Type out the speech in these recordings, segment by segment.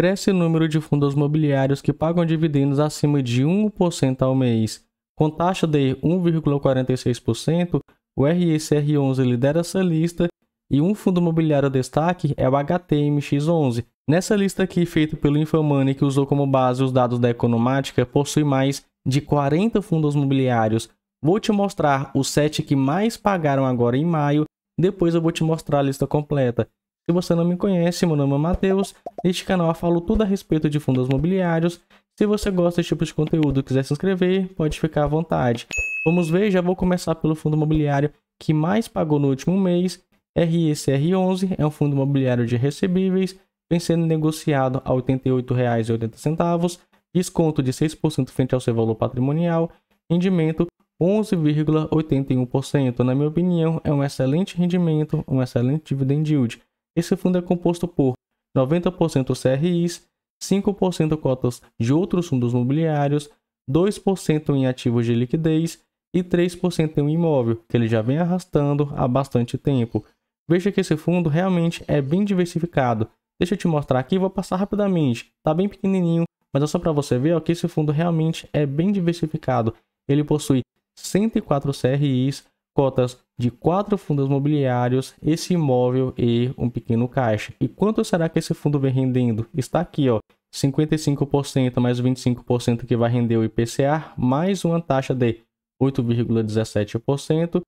cresce o número de fundos imobiliários que pagam dividendos acima de 1% ao mês. Com taxa de 1,46%, o RSR11 lidera essa lista e um fundo imobiliário destaque é o HTMX11. Nessa lista aqui, feita pelo Infomoney, que usou como base os dados da Economática, possui mais de 40 fundos imobiliários. Vou te mostrar os 7 que mais pagaram agora em maio, depois eu vou te mostrar a lista completa. Se você não me conhece, meu nome é Matheus. Neste canal eu falo tudo a respeito de fundos imobiliários. Se você gosta desse tipo de conteúdo e quiser se inscrever, pode ficar à vontade. Vamos ver, já vou começar pelo fundo imobiliário que mais pagou no último mês. RSR 11 é um fundo imobiliário de recebíveis, vem sendo negociado a R$ 88,80, desconto de 6% frente ao seu valor patrimonial, rendimento 11,81%. Na minha opinião, é um excelente rendimento, um excelente dividend yield. Esse fundo é composto por 90% CRIs, 5% cotas de outros fundos imobiliários, 2% em ativos de liquidez e 3% em imóvel, que ele já vem arrastando há bastante tempo. Veja que esse fundo realmente é bem diversificado. Deixa eu te mostrar aqui, vou passar rapidamente. Tá bem pequenininho, mas é só para você ver ó, que esse fundo realmente é bem diversificado. Ele possui 104 CRIs, cotas de quatro fundos imobiliários, esse imóvel e um pequeno caixa. E quanto será que esse fundo vem rendendo? Está aqui, ó. 55% mais 25% que vai render o IPCA, mais uma taxa de 8,17%,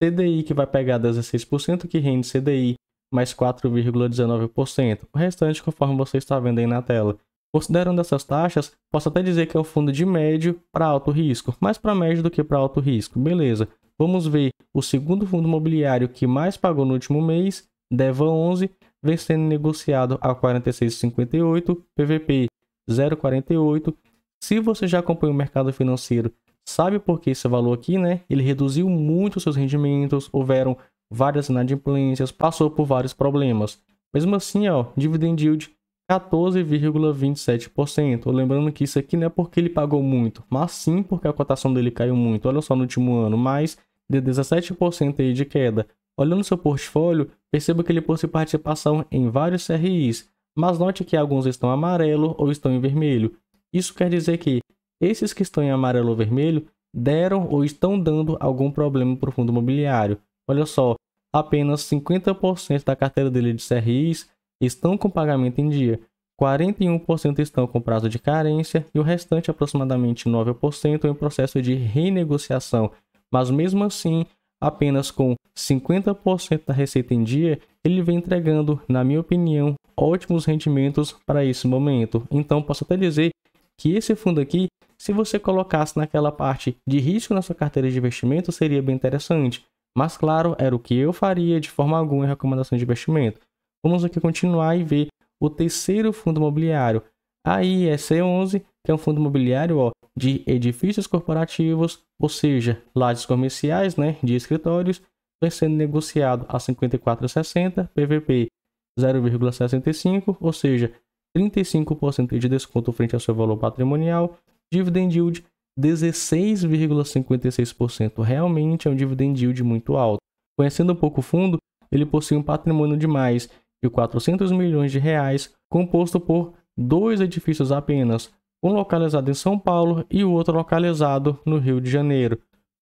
CDI que vai pegar 16%, que rende CDI mais 4,19%. O restante, conforme você está vendo aí na tela. Considerando essas taxas, posso até dizer que é um fundo de médio para alto risco, mais para médio do que para alto risco, beleza. Vamos ver o segundo fundo imobiliário que mais pagou no último mês, DEVA 11, vem sendo negociado a 46,58, PVP 0,48. Se você já acompanha o mercado financeiro, sabe por que esse valor aqui, né? Ele reduziu muito seus rendimentos, houveram várias inadimplências, passou por vários problemas. Mesmo assim, ó, dividend yield 14,27%. Lembrando que isso aqui não é porque ele pagou muito, mas sim porque a cotação dele caiu muito. Olha só no último ano, mais de 17% aí de queda. Olhando seu portfólio, perceba que ele possui participação em vários CRIs, mas note que alguns estão amarelo ou estão em vermelho. Isso quer dizer que esses que estão em amarelo ou vermelho deram ou estão dando algum problema para o fundo imobiliário. Olha só, apenas 50% da carteira dele é de CRIs estão com pagamento em dia, 41% estão com prazo de carência e o restante, aproximadamente 9%, em processo de renegociação. Mas mesmo assim, apenas com 50% da receita em dia, ele vem entregando, na minha opinião, ótimos rendimentos para esse momento. Então, posso até dizer que esse fundo aqui, se você colocasse naquela parte de risco na sua carteira de investimento, seria bem interessante. Mas, claro, era o que eu faria de forma alguma em recomendação de investimento. Vamos aqui continuar e ver o terceiro fundo imobiliário, AISC11, que é um fundo imobiliário ó, de edifícios corporativos, ou seja, lajes comerciais né, de escritórios, vem sendo negociado a 54,60, PVP 0,65, ou seja, 35% de desconto frente ao seu valor patrimonial, dividend yield 16,56%, realmente é um dividend yield muito alto. Conhecendo um pouco o fundo, ele possui um patrimônio de mais de 400 milhões de reais, composto por dois edifícios apenas, um localizado em São Paulo e o outro localizado no Rio de Janeiro.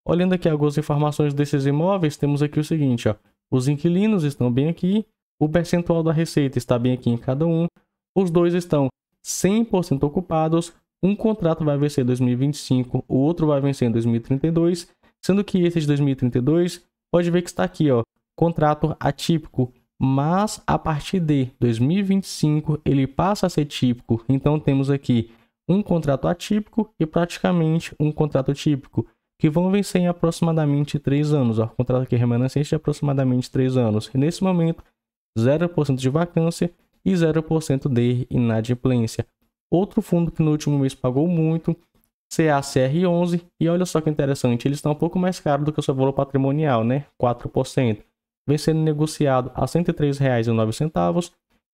Olhando aqui algumas informações desses imóveis, temos aqui o seguinte, ó, os inquilinos estão bem aqui, o percentual da receita está bem aqui em cada um, os dois estão 100% ocupados, um contrato vai vencer em 2025, o outro vai vencer em 2032, sendo que esse de 2032 pode ver que está aqui, ó, contrato atípico, mas a partir de 2025 ele passa a ser típico. Então temos aqui um contrato atípico e praticamente um contrato típico, que vão vencer em aproximadamente 3 anos. Ó, o contrato aqui é remanescente de aproximadamente 3 anos. E nesse momento, 0% de vacância e 0% de inadimplência. Outro fundo que no último mês pagou muito, CACR11, e olha só que interessante, eles estão um pouco mais caros do que o seu valor patrimonial, né? 4% vem sendo negociado a R$ 103,09,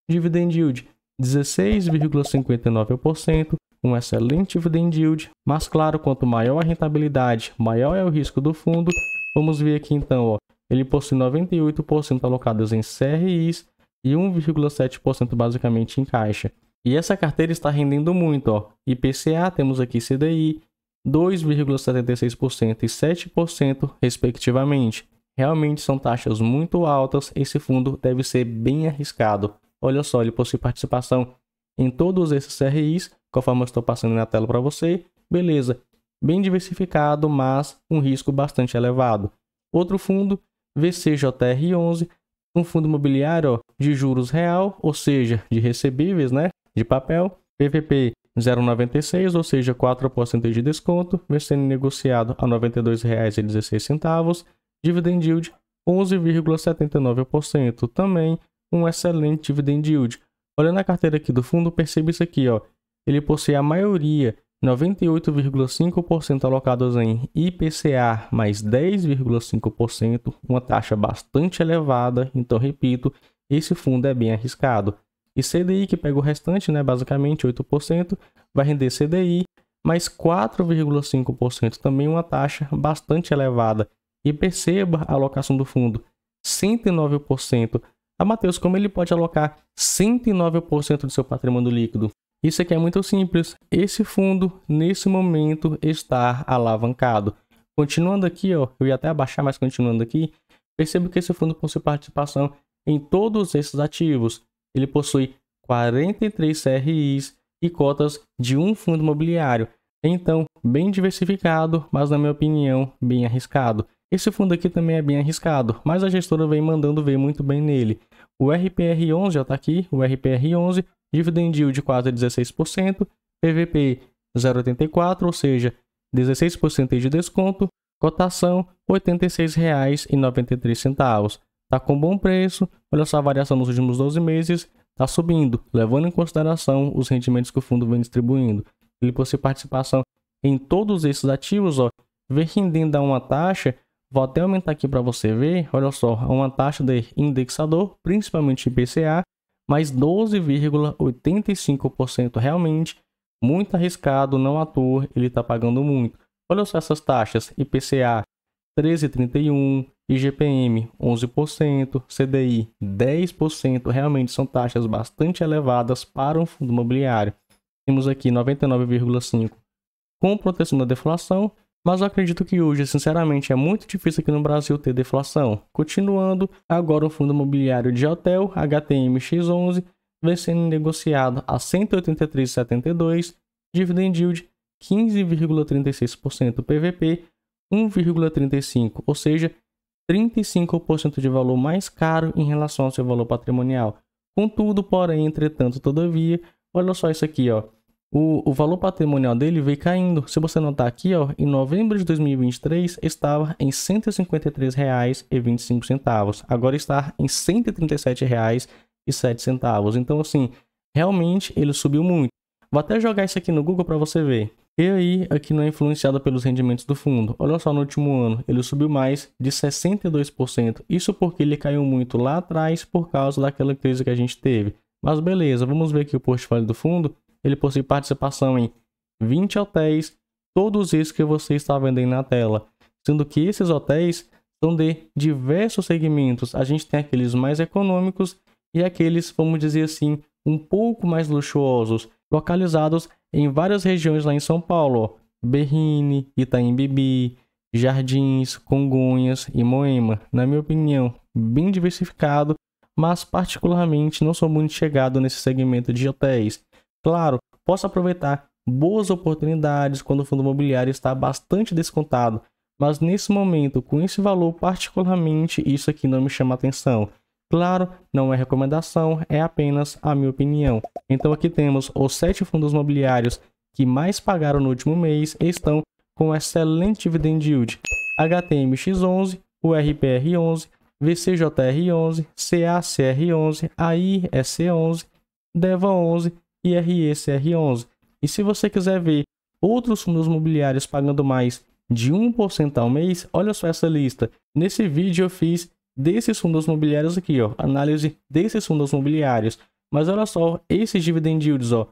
dividend yield 16,59%, um excelente dividend yield, mas claro, quanto maior a rentabilidade, maior é o risco do fundo. Vamos ver aqui então, ó, ele possui 98% alocados em CRIs e 1,7% basicamente em caixa. E essa carteira está rendendo muito, ó. IPCA, temos aqui CDI, 2,76% e 7%, respectivamente. Realmente são taxas muito altas, esse fundo deve ser bem arriscado. Olha só, ele possui participação em todos esses CRIs, conforme eu estou passando na tela para você. Beleza, bem diversificado, mas um risco bastante elevado. Outro fundo, VCJR11, um fundo imobiliário ó, de juros real, ou seja, de recebíveis, né, de papel, PVP 0,96, ou seja, 4% de desconto, sendo negociado a R$ 92,16 dividend yield 11,79%, também um excelente dividend yield. Olhando a carteira aqui do fundo, percebe isso aqui, ó. Ele possui a maioria, 98,5% alocados em IPCA mais 10,5%, uma taxa bastante elevada, então repito, esse fundo é bem arriscado. E CDI, que pega o restante, né, basicamente 8%, vai render CDI mais 4,5%, também uma taxa bastante elevada. E perceba a alocação do fundo, 109%. Ah, Matheus, como ele pode alocar 109% do seu patrimônio líquido? Isso aqui é muito simples. Esse fundo, nesse momento, está alavancado. Continuando aqui, ó, eu ia até abaixar, mas continuando aqui, percebo que esse fundo possui participação em todos esses ativos. Ele possui 43 CRIs e cotas de um fundo imobiliário. Então, bem diversificado, mas na minha opinião, bem arriscado. Esse fundo aqui também é bem arriscado, mas a gestora vem mandando ver muito bem nele. O RPR11 já está aqui, o RPR11, dividend yield de 4,16%, PVP 0,84, ou seja, 16% de desconto, cotação R$ 86,93. Está com bom preço, olha só a variação nos últimos 12 meses, está subindo, levando em consideração os rendimentos que o fundo vem distribuindo. Ele possui participação em todos esses ativos, ó, vem rendendo a uma taxa Vou até aumentar aqui para você ver, olha só, uma taxa de indexador, principalmente IPCA, mais 12,85% realmente, muito arriscado, não atua, ele está pagando muito. Olha só essas taxas, IPCA 13,31%, IGPM 11%, CDI 10%, realmente são taxas bastante elevadas para um fundo imobiliário. Temos aqui 99,5% com proteção da deflação mas eu acredito que hoje, sinceramente, é muito difícil aqui no Brasil ter deflação. Continuando, agora o fundo imobiliário de hotel, HTMX11, vem sendo negociado a 183,72, dividend yield 15,36% PVP, 1,35, ou seja, 35% de valor mais caro em relação ao seu valor patrimonial. Contudo, porém, entretanto, todavia, olha só isso aqui, ó o, o valor patrimonial dele veio caindo. Se você notar aqui, ó, em novembro de 2023 estava em R$ 153,25. Agora está em R$ 137,07. Então, assim, realmente ele subiu muito. Vou até jogar isso aqui no Google para você ver. E aí, aqui não é influenciado pelos rendimentos do fundo. Olha só, no último ano ele subiu mais de 62%. Isso porque ele caiu muito lá atrás por causa daquela crise que a gente teve. Mas beleza, vamos ver aqui o portfólio do fundo ele possui participação em 20 hotéis, todos esses que você está vendo aí na tela, sendo que esses hotéis são de diversos segmentos. A gente tem aqueles mais econômicos e aqueles, vamos dizer assim, um pouco mais luxuosos, localizados em várias regiões lá em São Paulo, Berrini, Itaim Bibi, Jardins, Congonhas e Moema. Na minha opinião, bem diversificado, mas particularmente não sou muito chegado nesse segmento de hotéis. Claro, posso aproveitar boas oportunidades quando o fundo imobiliário está bastante descontado, mas nesse momento, com esse valor particularmente, isso aqui não me chama atenção. Claro, não é recomendação, é apenas a minha opinião. Então aqui temos os sete fundos imobiliários que mais pagaram no último mês estão com excelente dividend yield. HTMX11, URPR11, VCJR11, CACR11, AIRC11, DEVA11, IRS-R11. E se você quiser ver outros fundos imobiliários pagando mais de 1% ao mês, olha só essa lista. Nesse vídeo eu fiz desses fundos imobiliários aqui, ó, análise desses fundos imobiliários. Mas olha só, esses dividend yields, ó,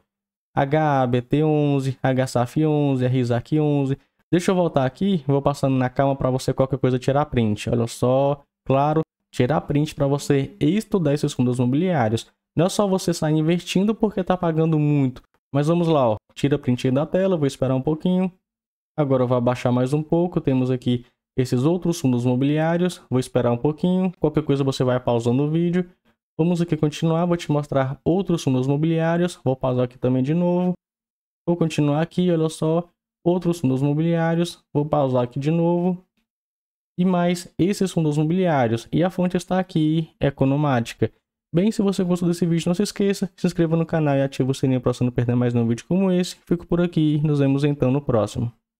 HABT11, HSAF11, RISAC11. Deixa eu voltar aqui, vou passando na calma para você qualquer coisa tirar print. Olha só, claro, tirar print para você estudar esses fundos imobiliários. Não é só você sair investindo porque está pagando muito. Mas vamos lá, ó. tira print da tela, vou esperar um pouquinho. Agora vai abaixar mais um pouco, temos aqui esses outros fundos mobiliários, vou esperar um pouquinho. Qualquer coisa você vai pausando o vídeo. Vamos aqui continuar, vou te mostrar outros fundos mobiliários, vou pausar aqui também de novo. Vou continuar aqui, olha só, outros fundos mobiliários, vou pausar aqui de novo. E mais esses fundos mobiliários, e a fonte está aqui, Economática. Bem, se você gostou desse vídeo, não se esqueça, se inscreva no canal e ative o sininho para você não perder mais nenhum vídeo como esse. Fico por aqui, nos vemos então no próximo.